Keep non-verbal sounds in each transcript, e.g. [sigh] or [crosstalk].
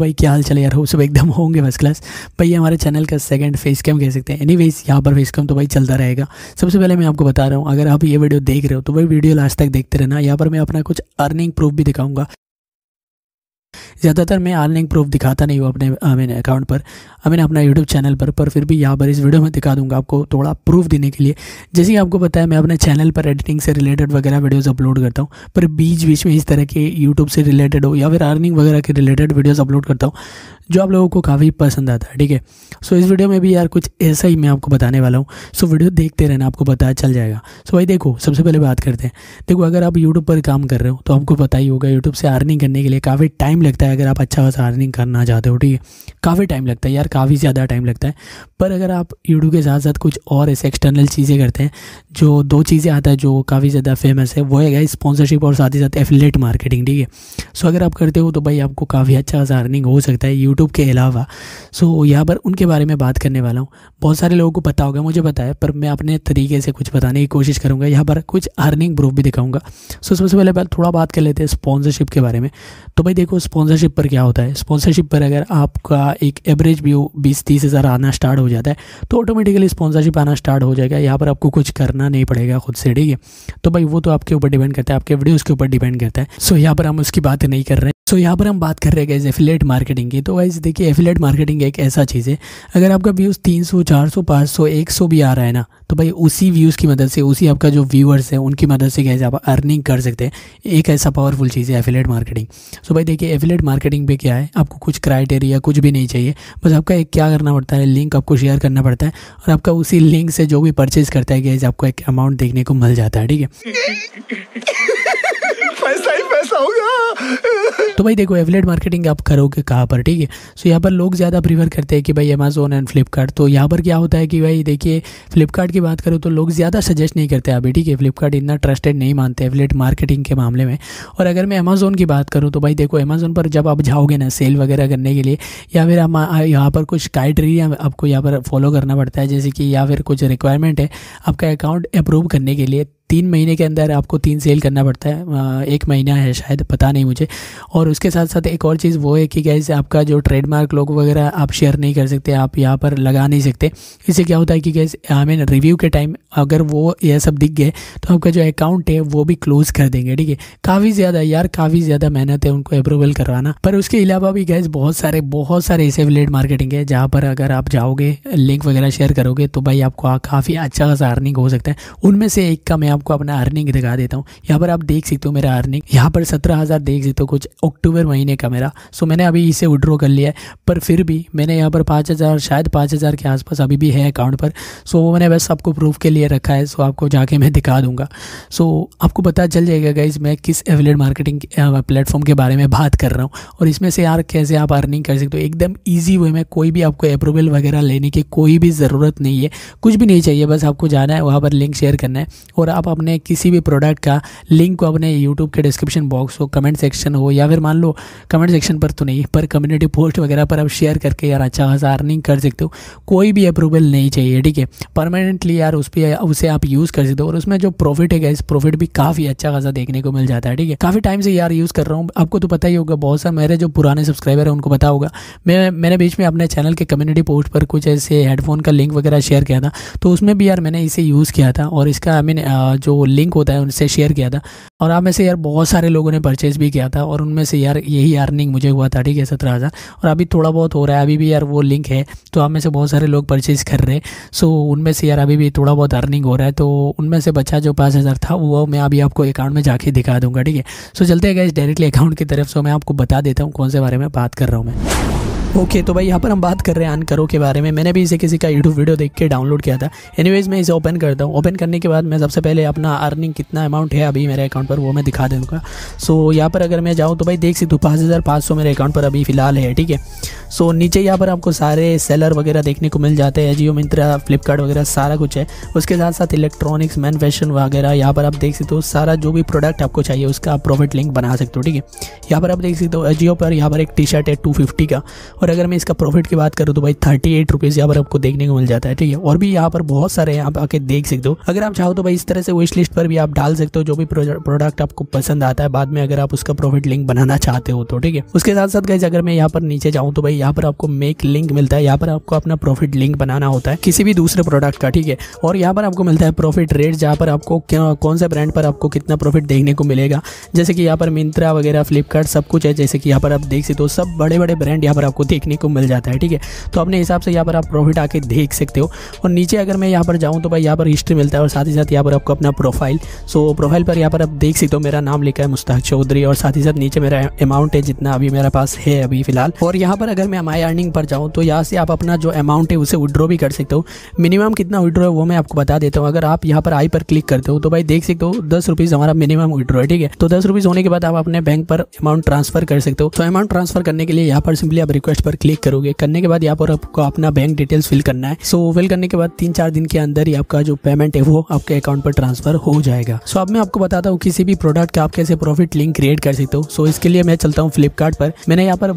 भाई क्या हाल चले यार हो सब एकदम होंगे फर्स्ट क्लास भाई ये हमारे चैनल का सेकंड फेस कैम कह सकते हैं एनी वेज यहाँ पर फेस कैम तो भाई चलता रहेगा सबसे पहले मैं आपको बता रहा हूँ अगर आप ये वीडियो देख रहे हो तो भाई वीडियो लास्ट तक देखते रहना यहाँ पर मैं अपना कुछ अर्निंग प्रूफ भी दिखाऊंगा ज़्यादातर मैं अर्निंग प्रूफ दिखाता नहीं हूँ अपने आई मीन अकाउंट पर आई मीन अपना यूट्यूब चैनल पर पर फिर भी यहाँ पर इस वीडियो में दिखा दूंगा आपको थोड़ा प्रूफ देने के लिए जैसे कि आपको पता है मैं अपने चैनल पर एडिटिंग से रिलेटेड वगैरह वीडियोज़ अपलोड करता हूँ पर बीच बीच में इस तरह के यूट्यूब से रिलेटेड हो या फिर अर्निंग वगैरह के रिलेटेड वीडियोज़ अपलोड करता हूँ जो आप लोगों को काफ़ी पसंद आता है ठीक है सो इस वीडियो में भी यार कुछ ऐसा ही मैं आपको बताने वाला हूँ सो वीडियो देखते रहना आपको पता चल जाएगा सो भाई देखो सबसे पहले बात करते हैं देखो अगर आप यूट्यूब पर काम कर रहे हो तो आपको पता ही होगा यूट्यूब से अर्निंग करने के लिए काफ़ी टाइम लगता है अगर आप अच्छा खासा अर्निंग करना चाहते हो ठीक है काफ़ी टाइम लगता है यार काफ़ी ज़्यादा टाइम लगता है पर अगर आप यूट्यूब के साथ साथ कुछ और ऐसे एक्सटर्नल चीज़ें करते हैं जो दो चीज़ें आता है जो काफ़ी ज़्यादा फेमस है वो है स्पॉन्सरशिप और साथ ही साथ एफिलेट मार्केटिंग ठीक है सो अगर आप करते हो तो भाई आपको काफ़ी अच्छा खासा अर्निंग हो सकता है यूट्यूब के अलावा सो so, यहाँ पर उनके बारे में बात करने वाला हूँ बहुत सारे लोगों को पता होगा मुझे पता है पर मैं अपने तरीके से कुछ बताने की कोशिश करूँगा यहाँ पर कुछ अर्निंग प्रूफ भी दिखाऊँगा सो so, सबसे पहले बात थोड़ा बात कर लेते हैं स्पॉन्सरशिप के बारे में तो भाई देखो स्पॉन्सरशिप पर क्या होता है स्पॉन्सरशिप पर अगर आपका एक एवरेज व्यू बीस तीस हज़ार आना स्टार्ट हो जाता है तो ऑटोमेटिकली स्पॉन्सरशिप आना स्टार्ट हो जाएगा यहाँ पर आपको कुछ करना नहीं पड़ेगा खुद से ठीक है तो भाई वो तो आपके ऊपर डिपेंड करता है आपके वीडियो उसके ऊपर डिपेंड करता है सो यहाँ पर हम उसकी बात नहीं कर रहे हैं सो so, यहाँ पर हम बात कर रहे हैं गैस एफिलेट मार्केटिंग की तो वाइज देखिए एफिलेट मार्केटिंग एक ऐसा चीज़ है अगर आपका व्यूज़ तीन सौ चार सौ पाँच सौ एक सौ भी आ रहा है ना तो भाई उसी व्यूज़ की मदद से उसी आपका जो व्यूअर्स है उनकी मदद से गैस आप अर्निंग कर सकते हैं एक ऐसा पावरफुल चीज़ है एफिलेट मार्केटिंग सो भाई देखिए एफिलेट मार्केटिंग पे क्या है आपको कुछ क्राइटेरिया कुछ भी नहीं चाहिए बस आपका एक क्या करना पड़ता है लिंक आपको शेयर करना पड़ता है और आपका उसी लिंक से जो भी परचेज करता है गैस आपको एक अमाउंट देखने को मिल जाता है ठीक है [laughs] पैसा ही पैसा होगा तो भाई देखो एवलेट मार्केटिंग आप करोगे कहाँ पर ठीक है सो यहाँ पर लोग ज़्यादा प्रीफर करते हैं कि भाई अमेजोन एंड फ्लिपकार्ट तो यहाँ पर क्या होता है कि भाई देखिए फ्लिपकार्ट की बात करो तो लोग ज़्यादा सजेस्ट नहीं करते अभी ठीक है फ्लिपकार्ट इतना ट्रस्टेड नहीं मानते एवलेट मार्केटिंग के मामले में और अगर मैं अमेजोन की बात करूँ तो भाई देखो अमेजोन पर जब आप जाओगे ना सेल वगैरह करने के लिए या फिर हम यहाँ पर कुछ क्राइटेरिया आपको यहाँ पर फॉलो करना पड़ता है जैसे कि या फिर कुछ रिक्वायरमेंट है आपका अकाउंट अप्रूव करने के लिए तीन महीने के अंदर आपको तीन सेल करना पड़ता है एक महीना है शायद पता नहीं मुझे और उसके साथ साथ एक और चीज़ वो है कि गैस आपका जो ट्रेडमार्क लोग वगैरह आप शेयर नहीं कर सकते आप यहाँ पर लगा नहीं सकते इससे क्या होता है कि गैस हमें रिव्यू के टाइम अगर वो यह सब दिख गए तो आपका जो अकाउंट है वो भी क्लोज़ कर देंगे ठीक है काफ़ी ज़्यादा यार काफ़ी ज़्यादा मेहनत है उनको अप्रूवल करवाना पर उसके अलावा भी गैस बहुत सारे बहुत सारे ऐसे विलेट मार्केटिंग है जहाँ पर अगर आप जाओगे लिंक वगैरह शेयर करोगे तो भाई आपको काफ़ी अच्छा खासा अर्निंग हो सकता है उनमें से एक का मैं आपको अपना अर्निंग दिखा देता हूँ यहाँ पर आप देख सकते हो मेरा अर्निंग यहाँ पर सत्रह हज़ार देख सकते हो कुछ अक्टूबर महीने का मेरा सो मैंने अभी इसे विड्रॉ कर लिया है पर फिर भी मैंने यहाँ पर पाँच हज़ार शायद पाँच हज़ार के आसपास अभी भी है अकाउंट पर सो वो मैंने बस आपको प्रूफ के लिए रखा है सो आपको जाके मैं दिखा दूँगा सो आपको पता चल जाएगा गाइज मैं किस एवलेट मार्केटिंग प्लेटफॉर्म के बारे में बात कर रहा हूँ और इसमें से यार कैसे आप अर्निंग कर सकते हो एकदम ईजी वे में कोई भी आपको अप्रूवल वगैरह लेने की कोई भी ज़रूरत नहीं है कुछ भी नहीं चाहिए बस आपको जाना है वहाँ पर लिंक शेयर करना है और आप आप अपने किसी भी प्रोडक्ट का लिंक को अपने यूट्यूब के डिस्क्रिप्शन बॉक्स हो कमेंट सेक्शन हो या फिर मान लो कमेंट सेक्शन पर तो नहीं पर कम्युनिटी पोस्ट वगैरह पर आप शेयर करके यार अच्छा खासा अर्निंग कर सकते हो कोई भी अप्रूवल नहीं चाहिए ठीक है परमानेंटली यार उस पर उसे आप यूज़ कर सकते हो और उसमें जो प्रॉफिट है इस प्रॉफिट भी काफ़ी अच्छा खासा देखने को मिल जाता है ठीक है काफ़ी टाइम से यार यूज़ कर रहा हूँ आपको तो पता ही होगा बहुत सारे मेरे जो पुराने सब्सक्राइबर हैं उनको पता होगा मैं मैंने बीच में अपने चैनल के कम्युनिटी पोस्ट पर कुछ ऐसे हेडफोन का लिंक वगैरह शेयर किया था तो उसमें भी यार मैंने इसे यूज़ किया था और इसका आई मीन जो लिंक होता है उनसे शेयर किया था और आप में से यार बहुत सारे लोगों ने परचेज़ भी किया था और उनमें से यार यही अर्निंग मुझे हुआ था ठीक है सत्रह हज़ार और अभी थोड़ा बहुत हो रहा है अभी भी यार वो लिंक है तो आप में से बहुत सारे लोग परचेज़ कर रहे हैं सो उनमें से यार अभी भी थोड़ा बहुत अर्निंग हो रहा है तो उनमें से बच्चा जो पाँच हज़ार था वो मैं अभी आपको अकाउंट में जाके दिखा दूंगा ठीक है सो चलते हैं गए डायरेक्टली अकाउंट की तरफ से मैं आपको बता देता हूँ कौन से बारे में बात कर रहा हूँ मैं ओके okay, तो भाई यहाँ पर हम बात कर रहे हैं अनकरो के बारे में मैंने भी इसे किसी का यूट्यूब वीडियो देख के डाउनलोड किया था एनीवेज मैं इसे ओपन करता हूँ ओपन करने के बाद मैं सबसे पहले अपना अर्निंग कितना अमाउंट है अभी मेरे अकाउंट पर वो मैं दिखा दूँगा सो so, यहाँ पर अगर मैं जाऊँ तो भाई देख सी तो पाँच हज़ार पाँच सौ मेरे अकाउंट पर अभी फिलहाल है ठीक है सो नीचे यहाँ पर आपको सारे सेलर वगैरह देखने को मिल जाते हैं जियो मिंत्रा फ्लिपकार्ट वगैरह सारा कुछ है उसके साथ साथ इलेक्ट्रॉनिक्स मैन फैशन वगैरह यहाँ पर आप देख सकते हो सारा जो भी प्रोडक्ट आपको चाहिए उसका आप प्रॉफिट लिंक बना सकते हो ठीक है यहाँ पर आप देख सकते हो एजियो पर यहाँ पर एक टी शर्ट है टू फिफ्टी का और अगर मैं इसका प्रॉफिट की बात करूँ तो भाई थर्टी एट रुपीज़ यहाँ पर आपको देखने को मिल जाता है ठीक है और भी यहाँ पर बहुत सारे आप आके देख सकते हो अगर आप चाहो तो भाई इस तरह से विश लिस्ट पर भी आप डाल सकते हो जो भी प्रोडक्ट आपको पसंद आता है बाद में अगर आप उसका प्रॉफिट लिंक बनाना चाहते हो तो ठीक है उसके साथ साथ गई अगर मैं यहाँ पर नीचे जाऊँ तो भाई यहाँ पर आपको मेक लिंक मिलता है यहाँ पर आपको अपना प्रॉफिट लिंक बनाना होता है किसी भी दूसरे प्रोडक्ट का ठीक है और यहाँ पर आपको मिलता है प्रॉफिट रेट जहाँ पर आपको कौन सा ब्रांड पर आपको कितना प्रॉफिट देखने को मिलेगा जैसे कि यहाँ पर मिंत्रा वगैरह फ्लिपकार्ट सब कुछ है जैसे कि यहाँ पर आप देख सकते हो सब बड़े बड़े ब्रांड यहाँ पर आपको देखने को मिल जाता है ठीक है तो अपने हिसाब से यहाँ पर आप प्रॉफिट आके देख सकते हो और नीचे अगर मैं यहाँ पर जाऊँ तो भाई यहाँ पर हिस्ट्री मिलता है और साथ ही साथ यहाँ पर आपको अपना प्रोफाइल सो प्रोफाइल पर यहाँ पर आप देख सकते हो मेरा नाम लिखा है मुस्ताक चौधरी और साथ ही साथ नीचे मेरा अमाउंट है जितना अभी मेरे पास है अभी फिलहाल और यहाँ पर अगर मैं माई अर्निंग पर जाऊँ तो यहाँ से आप अपना जो अमाउंट है उसे विड्रॉ भी कर सकते हो मिनिमम कितना विड्रॉ है वो मैं आपको बता देता हूँ अगर आप यहाँ पर आई पर क्लिक करते हो तो भाई देख सकते हो दस रुपीज़ हमारा मिनिमम विड्रॉ है ठीक है तो दस रुपीज़ होने के बाद आप अपने बैंक पर अमाउंट ट्रांसफर कर सकते हो तो अमाउंट ट्रांसफर करने के लिए यहाँ पर सिंपली आप रिक्वेस्ट पर क्लिक करोगे करने के बाद यहाँ पर आपको अपना बैंक डिटेल्स फिल करना है सो फिल करने के बाद तीन चार दिन के अंदर ही आपका जो पेमेंट है वो आपके अकाउंट पर ट्रांसफर हो जाएगा सो अब मैं आपको बताता हूँ किसी भी प्रोडक्ट का आप कैसे प्रॉफिट लिंक क्रिएट कर सकते हो सो इसके लिए मैं चलता हूँ फ्लिपकार्ट पर मैंने यहाँ पर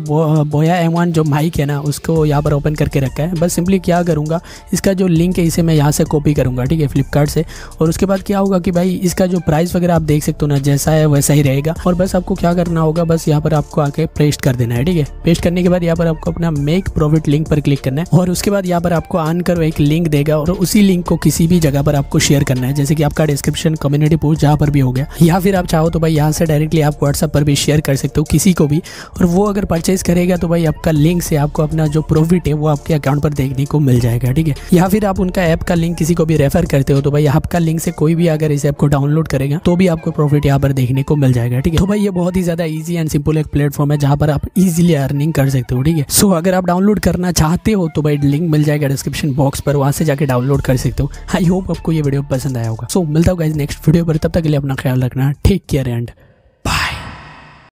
बोया एम जो माइक है ना उसको यहाँ पर ओपन करके रखा है बस सिंपली क्या करूँगा इसका जो लिंक है इसे मैं यहाँ से कॉपी करूँगा ठीक है फ्लिपकार्ट से और उसके बाद क्या होगा कि भाई इसका जो प्राइस वगैरह आप देख सकते हो ना जैसा है वैसा ही रहेगा और बस आपको क्या करना होगा बस यहाँ पर आपको आके पेस्ट कर देना है ठीक है पेस्ट करने के बाद यहाँ पर आपको अपना मेक प्रॉफिट लिंक पर क्लिक करना है और उसके बाद यहाँ पर आपको आन कर एक लिंक देगा और उसी लिंक को किसी भी जगह पर आपको शेयर करना है जैसे कि आपका डिस्क्रिप्शन कम्युनिटी पोस्ट जहाँ पर भी हो गया या फिर आप चाहो तो भाई यहाँ से डायरेक्टली आप व्हाट्सअप पर भी शेयर कर सकते हो किसी को भी और वो अगर परचेज करेगा तो भाई आपका लिंक से आपको अपना जो प्रॉफिट है वो आपके अकाउंट पर देखने को मिल जाएगा ठीक है या फिर आप उनका ऐप का लिंक किसी को भी रेफर करते हो तो भाई आपका लिंक से कोई भी अगर इस ऐप को डाउनलोड करेगा तो भी आपको प्रॉफिट यहाँ पर देखने को मिल जाएगा ठीक है तो भाई ये बहुत ही ज्यादा ईजी एंड सिंपल एक प्लेटफॉर्म है जहाँ पर आप इजिली अर्निंग कर सकते हो ठीक है सो अगर आप डाउनलोड करना चाहते हो तो भाई लिंक मिल जाएगा डिस्क्रिप्शन बॉक्स पर वहाँ से जाकर डाउनलोड कर सकते हो आई होप आपको ये वीडियो पसंद आया होगा सो मिलता होगा इस नेक्स्ट वीडियो पर तब तक के लिए अपना ख्याल रखना टेक केयर एंड